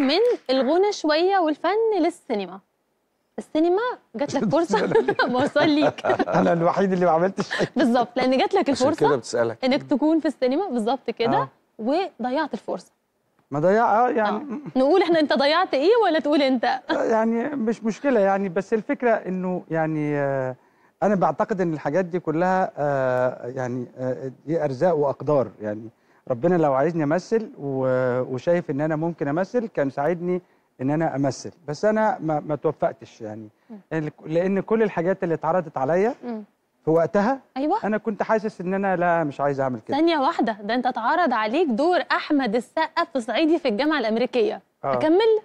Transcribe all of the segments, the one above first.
من الغنى شويه والفن للسينما السينما جات لك فرصه بوصل ليك انا الوحيد اللي ما عملتش بالظبط لان جات لك الفرصه كده بتسالك انك تكون في السينما بالظبط كده آه. وضيعت الفرصه ما ضيع آه، يعني نقول احنا انت ضيعت ايه ولا تقول انت آه، يعني مش مشكله يعني بس الفكره انه يعني آه انا بعتقد ان الحاجات دي كلها آه يعني آه دي ارزاق واقدار يعني ربنا لو عايزني امثل وشايف ان انا ممكن امثل كان ساعدني ان انا امثل بس انا ما, ما توفقتش يعني لان كل الحاجات اللي اتعرضت عليا في وقتها أيوة. انا كنت حاسس ان انا لا مش عايز اعمل كده ثانيه واحده ده انت اتعرض عليك دور احمد السقا في صعيدي في الجامعه الامريكيه آه. اكمل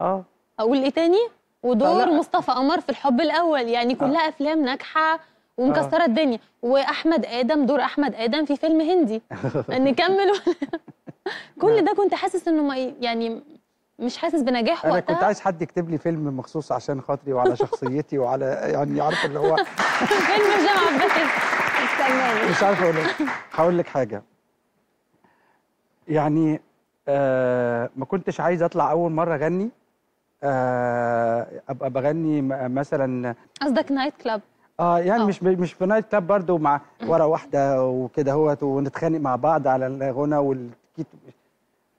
اه اقول ايه تاني ودور مصطفى قمر في الحب الاول يعني كلها آه. افلام ناجحه اه. ومكسره الدنيا واحمد ادم دور احمد ادم في فيلم هندي نكمل كل نعم. ده كنت حاسس انه ما يعني مش حاسس بنجاح وقتها انا كنت عايز حد يكتب لي فيلم مخصوص عشان خاطري وعلى شخصيتي وعلى يعني عارف اللي هو فيلم هشام بس مش عارف اقول لك هقول لك حاجه يعني آه ما كنتش عايز اطلع اول مره اغني آه ابقى بغني مثلا قصدك نايت كلاب اه يعني أوه. مش مش نايت كلاب برضه مع ورا واحده وكده اهوت ونتخانق مع بعض على الغنى والكيت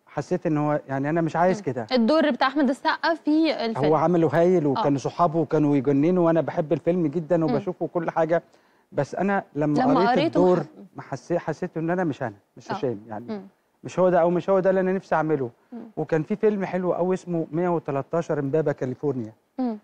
حسيت ان هو يعني انا مش عايز كده الدور بتاع احمد السقا في الفيلم هو عمله هايل آه. وكانوا صحابه وكانوا يجننوا وانا بحب الفيلم جدا وبشوفه كل حاجه بس انا لما, لما قريت الدور حسيت حسيت ان انا مش انا مش آه. هشام يعني م. مش هو ده او مش هو ده اللي انا نفسي اعمله م. وكان في فيلم حلو قوي اسمه 113 امبابه كاليفورنيا م.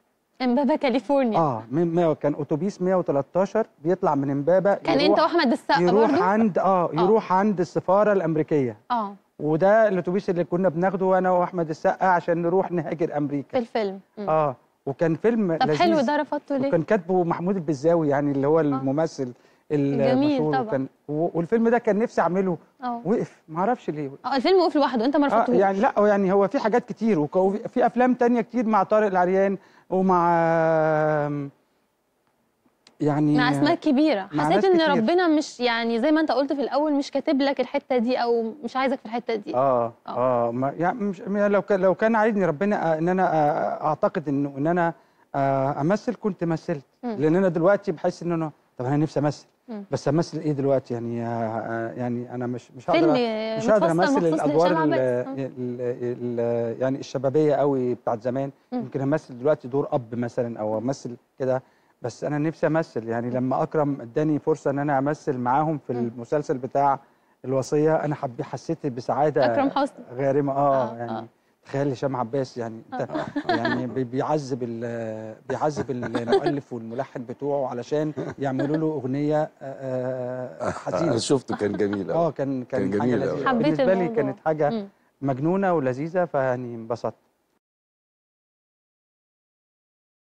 امبابه كاليفورنيا اه من كان اتوبيس 113 بيطلع من امبابه كان انت واحمد السقا يروح برضو؟ عند آه،, اه يروح عند السفاره الامريكيه اه وده الاتوبيس اللي كنا بناخده انا واحمد السقا عشان نروح نهاجر امريكا في الفيلم م. اه وكان فيلم طب لذيذ. حلو ده رفضته ليه؟ وكان كاتبه محمود البزاوي يعني اللي هو آه. الممثل جميل طبعا. وكان والفيلم ده كان نفسي اعمله أوه. وقف ما اعرفش ليه اه الفيلم وقف لوحده انت ما رفضتوش آه يعني لا يعني هو في حاجات كتير وفي افلام تانية كتير مع طارق العريان ومع يعني مع اسماء كبيره مع حسيت ان كتير. ربنا مش يعني زي ما انت قلت في الاول مش كاتب لك الحته دي او مش عايزك في الحته دي اه اه, آه ما يعني مش لو كان لو كان عايزني ربنا آه، ان انا آه، اعتقد انه ان انا آه، امثل كنت مثلت لان انا دلوقتي بحس ان انا طب انا نفسي امثل بس امثل ايه دلوقتي يعني آه، آه، يعني انا مش مش هقدر مش هقدر امثل الادوار الـ الـ الـ يعني الشبابيه قوي بتاعت زمان يمكن امثل دلوقتي دور اب مثلا او امثل كده بس انا نفسي امثل يعني لما اكرم اداني فرصه ان انا امثل معاهم في المسلسل بتاع الوصيه انا حبي حسيت بسعاده اكرم حسني غارمه اه, آه, آه. يعني آه. تخيل هشام عباس يعني يعني بيعذب بيعذب المؤلف والملحن بتوعه علشان يعملوا له اغنيه آه، آه، حزينه شفته كان جميل اه كان كان, كان جميل بالنسبه لي كانت حاجه مجنونه ولذيذه فيعني انبسطت